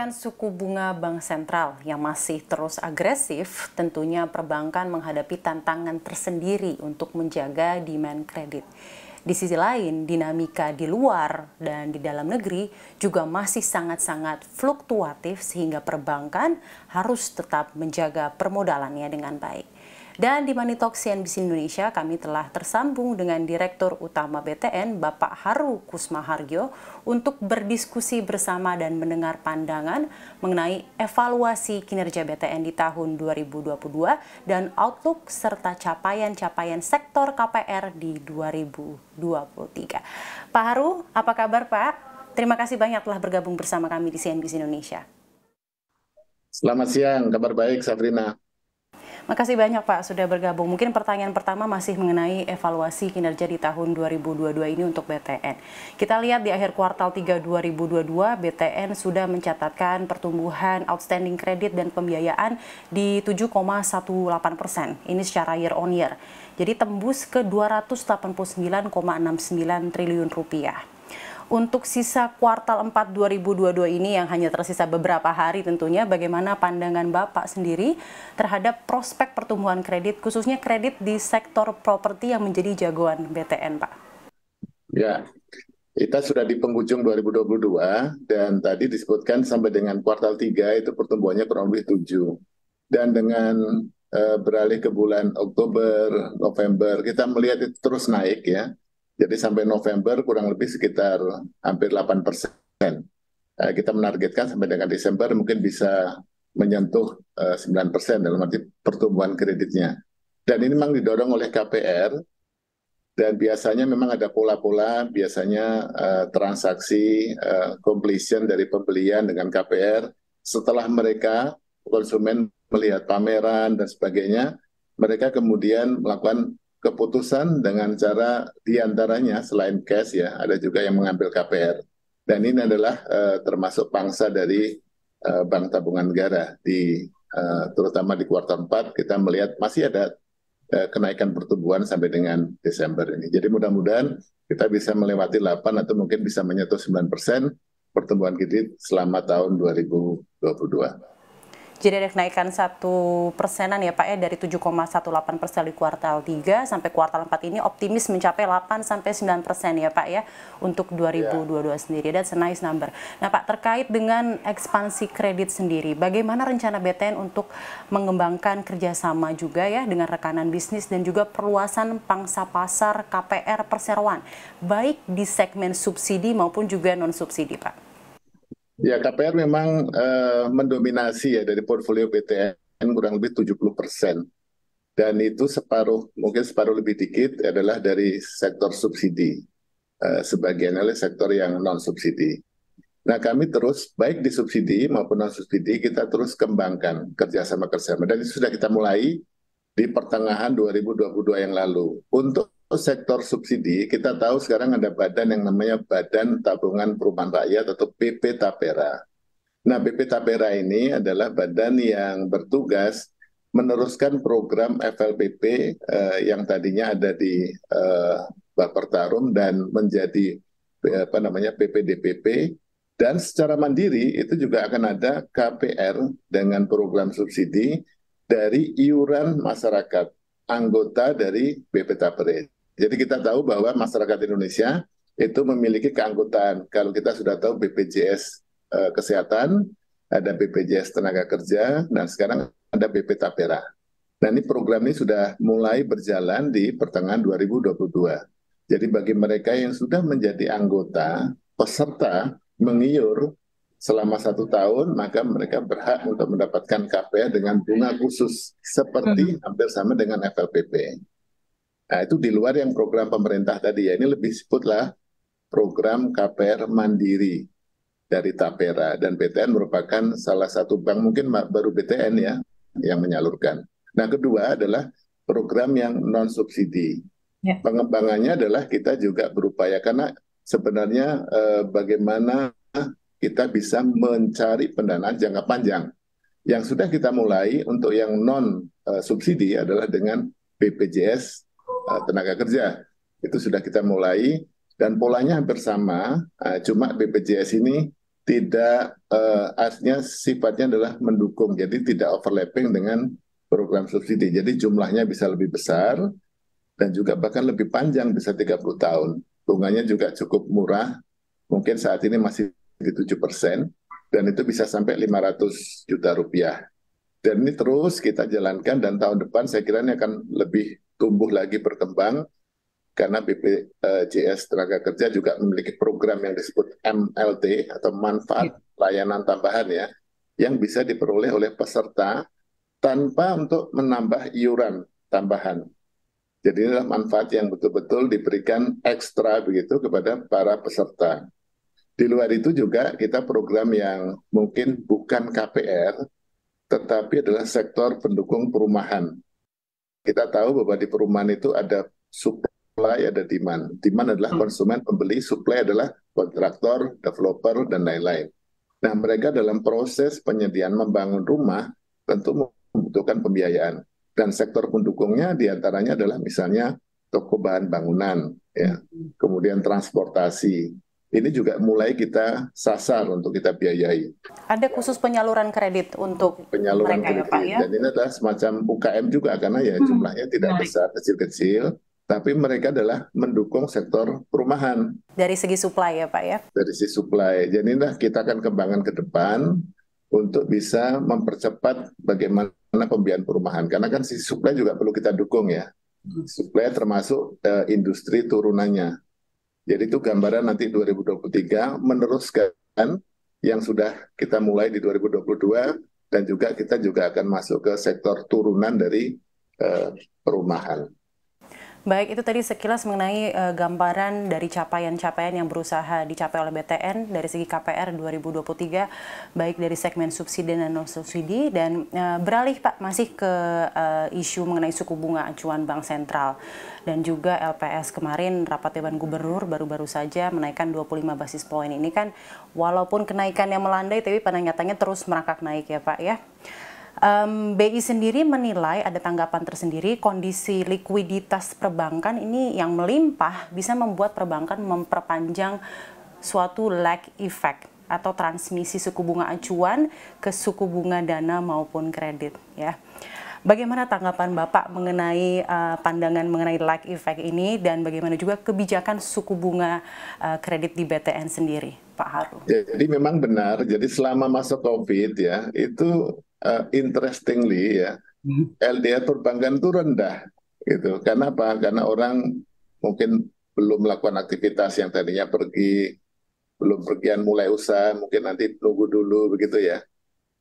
kenaikan suku bunga bank sentral yang masih terus agresif, tentunya perbankan menghadapi tantangan tersendiri untuk menjaga demand kredit. Di sisi lain, dinamika di luar dan di dalam negeri juga masih sangat-sangat fluktuatif sehingga perbankan harus tetap menjaga permodalannya dengan baik. Dan di Money Talk CNBC Indonesia kami telah tersambung dengan Direktur Utama BTN Bapak Haru Kusmaharjo untuk berdiskusi bersama dan mendengar pandangan mengenai evaluasi kinerja BTN di tahun 2022 dan outlook serta capaian-capaian sektor KPR di 2023. Pak Haru, apa kabar Pak? Terima kasih banyak telah bergabung bersama kami di CNBC Indonesia. Selamat siang, kabar baik Sabrina. Makasih banyak Pak sudah bergabung. Mungkin pertanyaan pertama masih mengenai evaluasi kinerja di tahun 2022 ini untuk BTN. Kita lihat di akhir kuartal 3 2022 BTN sudah mencatatkan pertumbuhan outstanding kredit dan pembiayaan di 7,18 persen. Ini secara year on year. Jadi tembus ke 289,69 triliun rupiah untuk sisa kuartal 4 2022 ini yang hanya tersisa beberapa hari tentunya bagaimana pandangan Bapak sendiri terhadap prospek pertumbuhan kredit khususnya kredit di sektor properti yang menjadi jagoan BTN Pak? Ya, kita sudah di penghujung 2022 dan tadi disebutkan sampai dengan kuartal 3 itu pertumbuhannya kurang lebih 7. Dan dengan eh, beralih ke bulan Oktober, November, kita melihat itu terus naik ya. Jadi sampai November kurang lebih sekitar hampir 8 persen. Eh, kita menargetkan sampai dengan Desember mungkin bisa menyentuh 9 eh, persen dalam arti pertumbuhan kreditnya. Dan ini memang didorong oleh KPR dan biasanya memang ada pola-pola biasanya uh, transaksi uh, completion dari pembelian dengan KPR setelah mereka konsumen melihat pameran dan sebagainya mereka kemudian melakukan keputusan dengan cara diantaranya selain cash ya, ada juga yang mengambil KPR. Dan ini adalah uh, termasuk pangsa dari uh, Bank Tabungan Negara di uh, terutama di kuartal 4 kita melihat masih ada uh, kenaikan pertumbuhan sampai dengan Desember ini. Jadi mudah-mudahan kita bisa melewati 8 atau mungkin bisa menyentuh 9 persen pertumbuhan kredit selama tahun 2022. Jadi ada kenaikan satu persenan ya Pak ya dari 7,18 persen di kuartal 3 sampai kuartal 4 ini optimis mencapai 8 sampai 9 persen ya Pak ya untuk 2022 yeah. Iya. sendiri. That's a nice number. Nah Pak terkait dengan ekspansi kredit sendiri, bagaimana rencana BTN untuk mengembangkan kerjasama juga ya dengan rekanan bisnis dan juga perluasan pangsa pasar KPR perseroan baik di segmen subsidi maupun juga non subsidi Pak? Ya, KPR memang uh, mendominasi ya dari portfolio PTN kurang lebih 70 persen. Dan itu separuh, mungkin separuh lebih dikit adalah dari sektor subsidi. Uh, sebagian oleh sektor yang non-subsidi. Nah kami terus, baik di subsidi maupun non-subsidi, kita terus kembangkan kerjasama-kerjasama. Dan itu sudah kita mulai di pertengahan 2022 yang lalu. Untuk sektor subsidi, kita tahu sekarang ada badan yang namanya Badan Tabungan Perumahan Rakyat atau BP Tapera. Nah, BP Tapera ini adalah badan yang bertugas meneruskan program FLPP eh, yang tadinya ada di eh, Tarum dan menjadi eh, apa namanya PPDPP dan secara mandiri itu juga akan ada KPR dengan program subsidi dari iuran masyarakat anggota dari BP Tapera jadi kita tahu bahwa masyarakat Indonesia itu memiliki keanggotaan. Kalau kita sudah tahu BPJS eh, Kesehatan, ada BPJS Tenaga Kerja, dan sekarang ada BP Tapera. Nah ini program ini sudah mulai berjalan di pertengahan 2022. Jadi bagi mereka yang sudah menjadi anggota, peserta mengiur selama satu tahun, maka mereka berhak untuk mendapatkan KPA dengan bunga khusus, seperti hmm. hampir sama dengan FLPP. Nah, itu di luar yang program pemerintah tadi ya. Ini lebih sebutlah program KPR Mandiri dari Tapera dan BTN merupakan salah satu bank mungkin baru BTN ya yang menyalurkan. Nah, kedua adalah program yang non subsidi. Ya. Pengembangannya adalah kita juga berupaya karena sebenarnya eh, bagaimana kita bisa mencari pendanaan jangka panjang. Yang sudah kita mulai untuk yang non eh, subsidi adalah dengan BPJS Eh, tenaga kerja itu sudah kita mulai dan polanya hampir sama, eh, cuma BPJS ini tidak uh, artinya sifatnya adalah mendukung, jadi tidak overlapping dengan program subsidi. Jadi jumlahnya bisa lebih besar dan juga bahkan lebih panjang bisa 30 tahun. Bunganya juga cukup murah, mungkin saat ini masih di 7 persen, dan itu bisa sampai 500 juta rupiah. Dan ini terus kita jalankan dan tahun depan saya kira ini akan lebih tumbuh lagi berkembang karena BPJS eh, Tenaga Kerja juga memiliki program yang disebut MLT atau manfaat iya. layanan tambahan ya yang bisa diperoleh oleh peserta tanpa untuk menambah iuran tambahan. Jadi inilah manfaat yang betul-betul diberikan ekstra begitu kepada para peserta. Di luar itu juga kita program yang mungkin bukan KPR, tetapi adalah sektor pendukung perumahan kita tahu bahwa di perumahan itu ada supply, ada demand. Demand adalah hmm. konsumen pembeli, supply adalah kontraktor, developer, dan lain-lain. Nah, mereka dalam proses penyediaan membangun rumah tentu membutuhkan pembiayaan. Dan sektor pendukungnya diantaranya adalah misalnya toko bahan bangunan, ya, hmm. kemudian transportasi, ini juga mulai kita sasar untuk kita biayai. Ada khusus penyaluran kredit untuk penyaluran mereka ya, kredit. ya Pak ya? Dan ini adalah semacam UKM juga karena ya hmm. jumlahnya tidak Menarik. besar, kecil-kecil. Tapi mereka adalah mendukung sektor perumahan. Dari segi supply ya Pak ya? Dari segi supply. Jadi inilah kita akan kembangkan ke depan untuk bisa mempercepat bagaimana pembiayaan perumahan. Karena kan si supply juga perlu kita dukung ya. Hmm. Supply termasuk uh, industri turunannya jadi itu gambaran nanti 2023 meneruskan yang sudah kita mulai di 2022 dan juga kita juga akan masuk ke sektor turunan dari uh, perumahan. Baik, itu tadi sekilas mengenai uh, eh, gambaran dari capaian-capaian yang berusaha dicapai oleh BTN dari segi KPR 2023, baik dari segmen subsidi dan non-subsidi. Dan uh, beralih Pak, masih ke uh, isu mengenai suku bunga acuan Bank Sentral. Dan juga LPS kemarin, rapat Dewan Gubernur baru-baru saja menaikkan 25 basis poin. Ini kan walaupun kenaikan yang melandai, tapi pada nyatanya terus merangkak naik ya Pak ya. Um, BI sendiri menilai ada tanggapan tersendiri kondisi likuiditas perbankan ini yang melimpah bisa membuat perbankan memperpanjang suatu lag effect atau transmisi suku bunga acuan ke suku bunga dana maupun kredit ya. Bagaimana tanggapan Bapak mengenai uh, pandangan mengenai lag effect ini dan bagaimana juga kebijakan suku bunga uh, kredit di BTN sendiri, Pak Haru? Jadi memang benar. Jadi selama masa Covid ya, itu uh, interestingly ya hmm. LDR perbankan itu rendah gitu. Karena apa? Karena orang mungkin belum melakukan aktivitas yang tadinya pergi, belum pergian mulai usaha, mungkin nanti tunggu dulu begitu ya.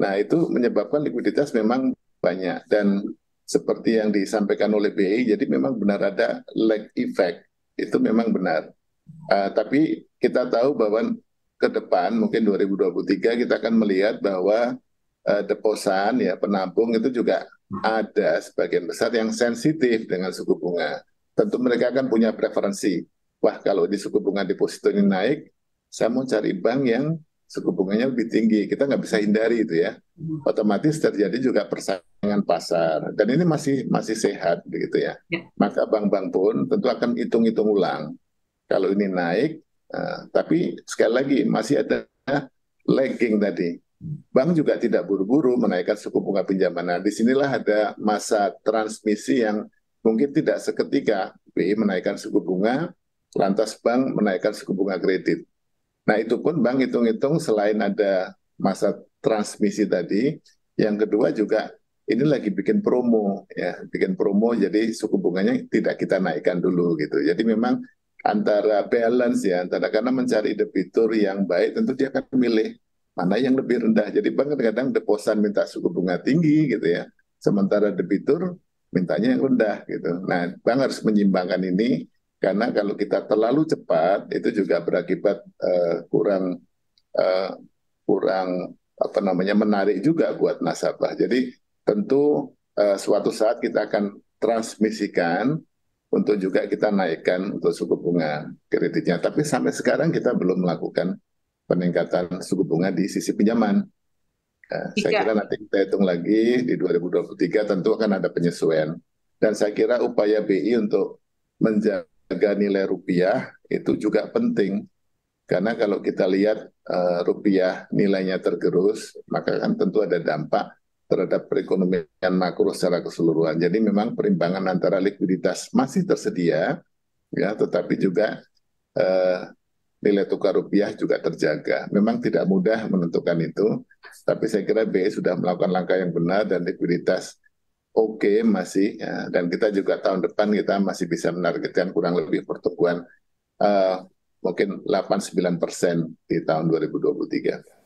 Nah itu menyebabkan likuiditas memang banyak dan seperti yang disampaikan oleh BI, jadi memang benar ada lag effect itu memang benar. Uh, tapi kita tahu bahwa ke depan mungkin 2023 kita akan melihat bahwa eh, deposan ya penabung itu juga ada sebagian besar yang sensitif dengan suku bunga. Tentu mereka akan punya preferensi. Wah, kalau di suku bunga deposito ini naik, saya mau cari bank yang suku bunganya lebih tinggi. Kita nggak bisa hindari itu ya. Hmm. Otomatis terjadi juga persaingan pasar. Dan ini masih masih sehat begitu ya. ya. Maka bank-bank pun tentu akan hitung-hitung ulang. Kalau ini naik, uh, tapi sekali lagi masih ada lagging tadi bank juga tidak buru-buru menaikkan suku bunga pinjaman. Nah, disinilah ada masa transmisi yang mungkin tidak seketika BI menaikkan suku bunga, lantas bank menaikkan suku bunga kredit. Nah, itu pun bank hitung-hitung selain ada masa transmisi tadi, yang kedua juga ini lagi bikin promo ya, bikin promo jadi suku bunganya tidak kita naikkan dulu gitu. Jadi memang antara balance ya antara karena mencari debitur yang baik tentu dia akan memilih mana yang lebih rendah. Jadi bank kadang kadang deposan minta suku bunga tinggi gitu ya, sementara debitur mintanya yang rendah gitu. Nah, bank harus menyimbangkan ini karena kalau kita terlalu cepat itu juga berakibat uh, kurang uh, kurang apa namanya menarik juga buat nasabah. Jadi tentu uh, suatu saat kita akan transmisikan untuk juga kita naikkan untuk suku bunga kreditnya. Tapi sampai sekarang kita belum melakukan peningkatan suku bunga di sisi pinjaman. Nah, saya kira nanti kita hitung lagi di 2023 tentu akan ada penyesuaian. Dan saya kira upaya BI untuk menjaga nilai rupiah itu juga penting. Karena kalau kita lihat uh, rupiah nilainya tergerus, maka kan tentu ada dampak terhadap perekonomian makro secara keseluruhan. Jadi memang perimbangan antara likuiditas masih tersedia, ya, tetapi juga uh, nilai tukar rupiah juga terjaga. Memang tidak mudah menentukan itu, tapi saya kira BI sudah melakukan langkah yang benar dan likuiditas oke okay, masih, ya. dan kita juga tahun depan kita masih bisa menargetkan kurang lebih pertumbuhan uh, mungkin 8-9 persen di tahun 2023.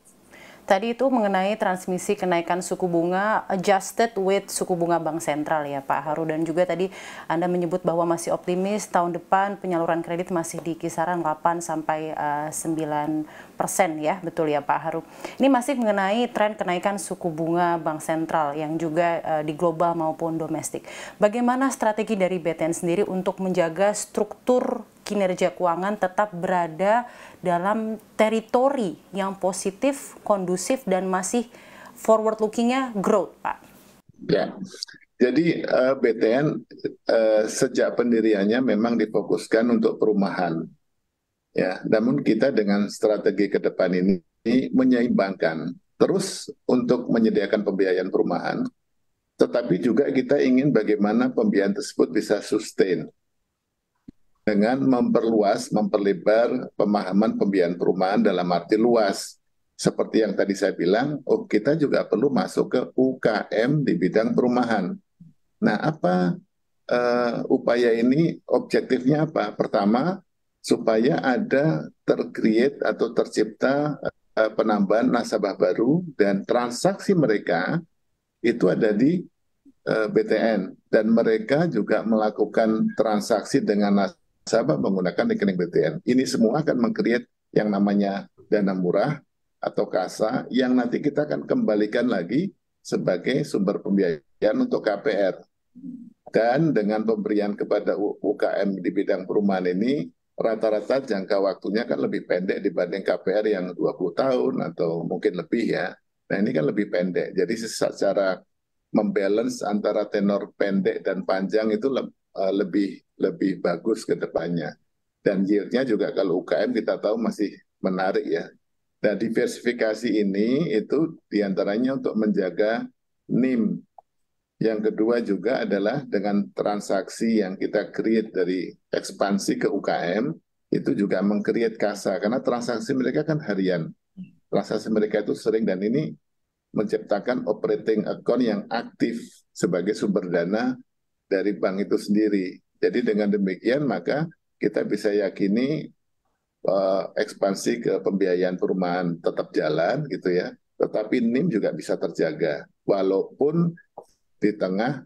Tadi itu mengenai transmisi kenaikan suku bunga adjusted with suku bunga Bank Sentral ya Pak Haru dan juga tadi Anda menyebut bahwa masih optimis tahun depan penyaluran kredit masih di kisaran 8 sampai 9 eh, persen ya betul ya Pak Haru. Ini masih mengenai tren kenaikan suku bunga Bank Sentral yang juga eh, di global maupun domestik. Bagaimana strategi dari BTN sendiri untuk menjaga struktur kinerja keuangan tetap berada dalam teritori yang positif, kondusif, dan masih forward lookingnya growth, Pak. Ya, jadi uh, eh, BTN uh, eh, sejak pendiriannya memang difokuskan untuk perumahan, ya. Namun kita dengan strategi ke depan ini menyeimbangkan terus untuk menyediakan pembiayaan perumahan, tetapi juga kita ingin bagaimana pembiayaan tersebut bisa sustain dengan memperluas, memperlebar pemahaman pembiayaan perumahan dalam arti luas. Seperti yang tadi saya bilang, oh kita juga perlu masuk ke UKM di bidang perumahan. Nah, apa uh, upaya ini objektifnya apa? Pertama, supaya ada tercreate atau tercipta uh, penambahan nasabah baru dan transaksi mereka itu ada di uh, eh, BTN dan mereka juga melakukan transaksi dengan nasabah nasabah menggunakan rekening BTN. Ini semua akan mengcreate yang namanya dana murah atau kasa yang nanti kita akan kembalikan lagi sebagai sumber pembiayaan untuk KPR. Dan dengan pemberian kepada UKM di bidang perumahan ini, rata-rata jangka waktunya kan lebih pendek dibanding KPR yang 20 tahun atau mungkin lebih ya. Nah ini kan lebih pendek. Jadi secara membalance antara tenor pendek dan panjang itu Eh, lebih lebih bagus ke depannya. Dan yieldnya juga kalau UKM kita tahu masih menarik ya. Dan nah, diversifikasi ini itu diantaranya untuk menjaga NIM. Yang kedua juga adalah dengan transaksi yang kita create dari ekspansi ke UKM, itu juga mengcreate kasa. Karena transaksi mereka kan harian. Transaksi mereka itu sering dan ini menciptakan operating account yang aktif sebagai sumber dana dari bank itu sendiri. Jadi dengan demikian maka kita bisa yakini uh, ekspansi ke pembiayaan perumahan tetap jalan gitu ya, tetapi NIM juga bisa terjaga walaupun di tengah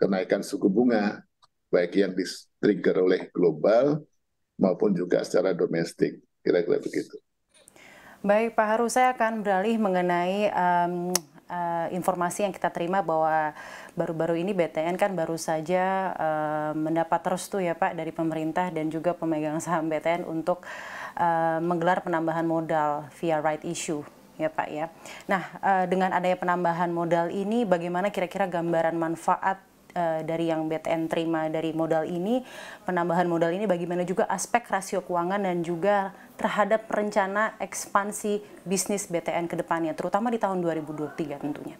kenaikan suku bunga baik yang di trigger oleh global maupun juga secara domestik kira-kira begitu. Baik Pak Haru, saya akan beralih mengenai um, uh, informasi yang kita terima bahwa baru-baru ini BTN kan baru saja uh, mendapat restu ya Pak dari pemerintah dan juga pemegang saham BTN untuk uh, menggelar penambahan modal via right issue ya Pak ya. Nah, uh, dengan adanya penambahan modal ini bagaimana kira-kira gambaran manfaat Eh, dari yang BTN terima dari modal ini, penambahan modal ini bagaimana juga aspek rasio keuangan dan juga terhadap rencana ekspansi bisnis BTN ke depannya, terutama di tahun 2023 tentunya.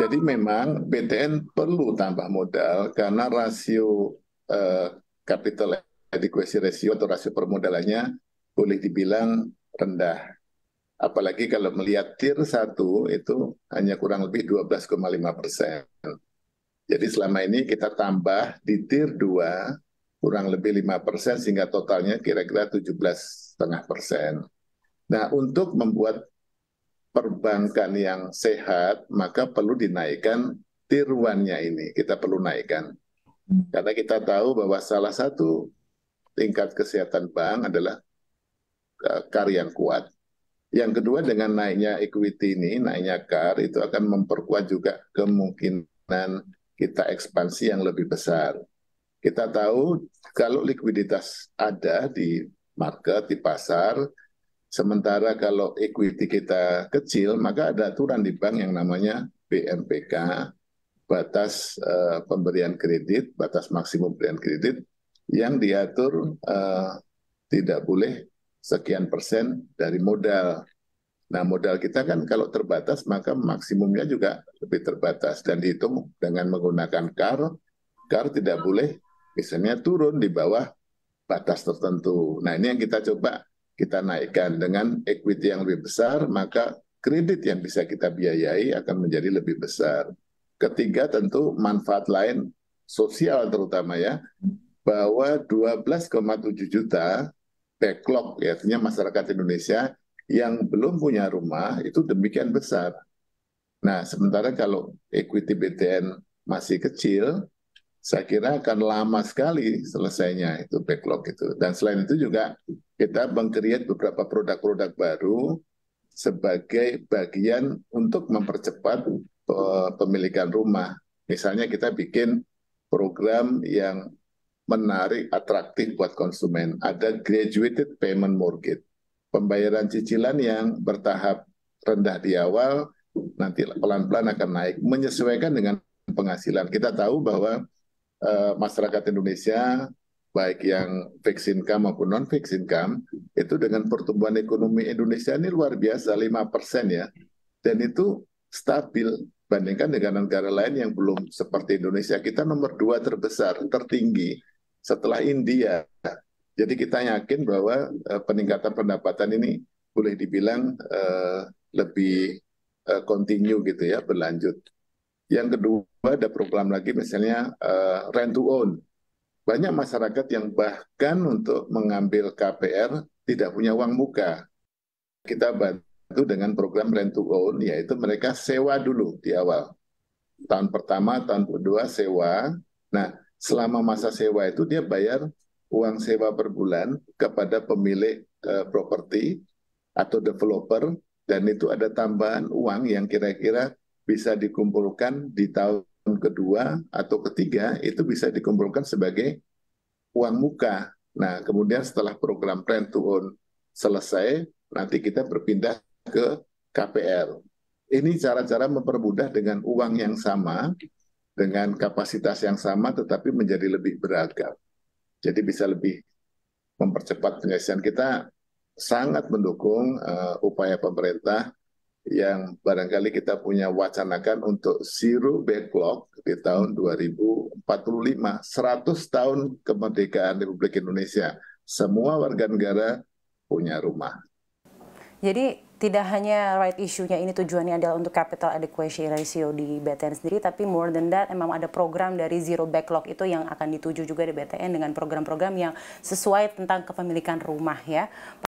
Jadi memang BTN perlu tambah modal karena rasio eh, capital adequacy ratio atau rasio permodalannya boleh dibilang rendah. Apalagi kalau melihat tier 1 itu hanya kurang lebih 12,5 persen. Jadi selama ini kita tambah di tier 2 kurang lebih 5 persen sehingga totalnya kira-kira 17,5 persen. Nah untuk membuat perbankan yang sehat maka perlu dinaikkan tier 1-nya ini. Kita perlu naikkan. Karena kita tahu bahwa salah satu tingkat kesehatan bank adalah eh, kar yang kuat. Yang kedua dengan naiknya equity ini, naiknya kar itu akan memperkuat juga kemungkinan kita ekspansi yang lebih besar. Kita tahu kalau likuiditas ada di market, di pasar, sementara kalau equity kita kecil, maka ada aturan di bank yang namanya BMPK, batas uh, pemberian kredit, batas maksimum pemberian kredit yang diatur uh, tidak boleh sekian persen dari modal. Nah, modal kita kan kalau terbatas, maka maksimumnya juga lebih terbatas. Dan dihitung dengan menggunakan CAR, CAR tidak boleh misalnya turun di bawah batas tertentu. Nah, ini yang kita coba kita naikkan. Dengan equity yang lebih besar, maka kredit yang bisa kita biayai akan menjadi lebih besar. Ketiga, tentu manfaat lain sosial terutama ya, bahwa 12,7 juta backlog, ya, artinya masyarakat Indonesia yang belum punya rumah itu demikian besar. Nah, sementara kalau equity BTN masih kecil, saya kira akan lama sekali selesainya itu backlog itu. Dan selain itu juga kita mengkreat beberapa produk-produk baru sebagai bagian untuk mempercepat eh, pemilikan rumah. Misalnya kita bikin program yang menarik, atraktif buat konsumen. Ada graduated payment mortgage pembayaran cicilan yang bertahap rendah di awal nanti pelan-pelan akan naik menyesuaikan dengan penghasilan. Kita tahu bahwa e, masyarakat Indonesia baik yang fixed income maupun non fixed income itu dengan pertumbuhan ekonomi Indonesia ini luar biasa 5% ya. Dan itu stabil bandingkan dengan negara lain yang belum seperti Indonesia. Kita nomor dua terbesar, tertinggi setelah India. Jadi kita yakin bahwa eh, peningkatan pendapatan ini boleh dibilang eh, lebih kontinu eh, gitu ya, berlanjut. Yang kedua ada program lagi misalnya rent to own. Banyak masyarakat yang bahkan untuk mengambil KPR tidak punya uang muka. Kita bantu dengan program rent to own yaitu mereka sewa dulu di awal. Tahun pertama, tahun kedua sewa. Nah, selama masa sewa itu dia bayar uang sewa per bulan kepada pemilik uh, properti atau developer dan itu ada tambahan uang yang kira-kira bisa dikumpulkan di tahun kedua atau ketiga itu bisa dikumpulkan sebagai uang muka. Nah, kemudian setelah program rent to own selesai, nanti kita berpindah ke KPR. Ini cara-cara mempermudah dengan uang yang sama, dengan kapasitas yang sama tetapi menjadi lebih beragam. Jadi bisa lebih mempercepat penyelesaian kita sangat mendukung uh, upaya pemerintah yang barangkali kita punya wacanakan untuk zero backlog di tahun 2045, 100 tahun kemerdekaan Republik Indonesia. Semua warga negara punya rumah. Jadi tidak hanya right issue-nya ini tujuannya adalah untuk capital adequacy ratio di BTN sendiri, tapi more than that memang ada program dari zero backlog itu yang akan dituju juga di BTN dengan program-program yang sesuai tentang kepemilikan rumah ya.